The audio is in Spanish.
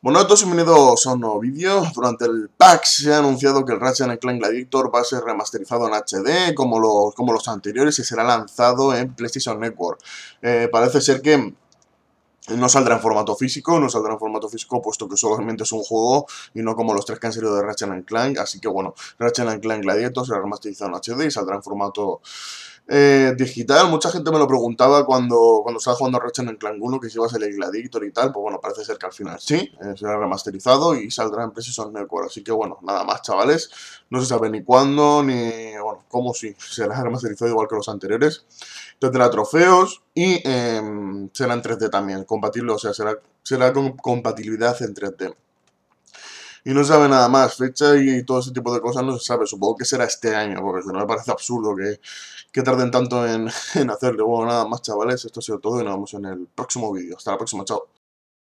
Bueno, todos bienvenidos a un nuevo vídeo. Durante el pack se ha anunciado que el Ratchet Clank Gladiator va a ser remasterizado en HD, como los, como los anteriores, y será lanzado en PlayStation Network. Eh, parece ser que no saldrá en formato físico, no saldrá en formato físico puesto que solamente es un juego y no como los tres que han salido de Ratchet Clank, así que bueno, Ratchet Clank Gladiator será remasterizado en HD y saldrá en formato eh, digital. Mucha gente me lo preguntaba cuando, cuando estaba jugando Ratchet en Clan 1, que si iba a ser el Gladiator y tal. Pues bueno, parece ser que al final sí, eh, será remasterizado y saldrá en PlayStation Network. Así que bueno, nada más, chavales. No se sabe ni cuándo, ni bueno, cómo si Será remasterizado igual que los anteriores. Tendrá trofeos y em, será en 3D también, compatible, o sea, será, será con compatibilidad en 3D. Y no sabe nada más, fecha y, todo ese tipo de cosas no se sabe. Supongo que será este año, porque no me parece absurdo que, tarden tanto en, en hacerlo. Bueno, nada más, chavales, esto ha sido todo y nos vemos en el próximo vídeo. Hasta la próxima, chao.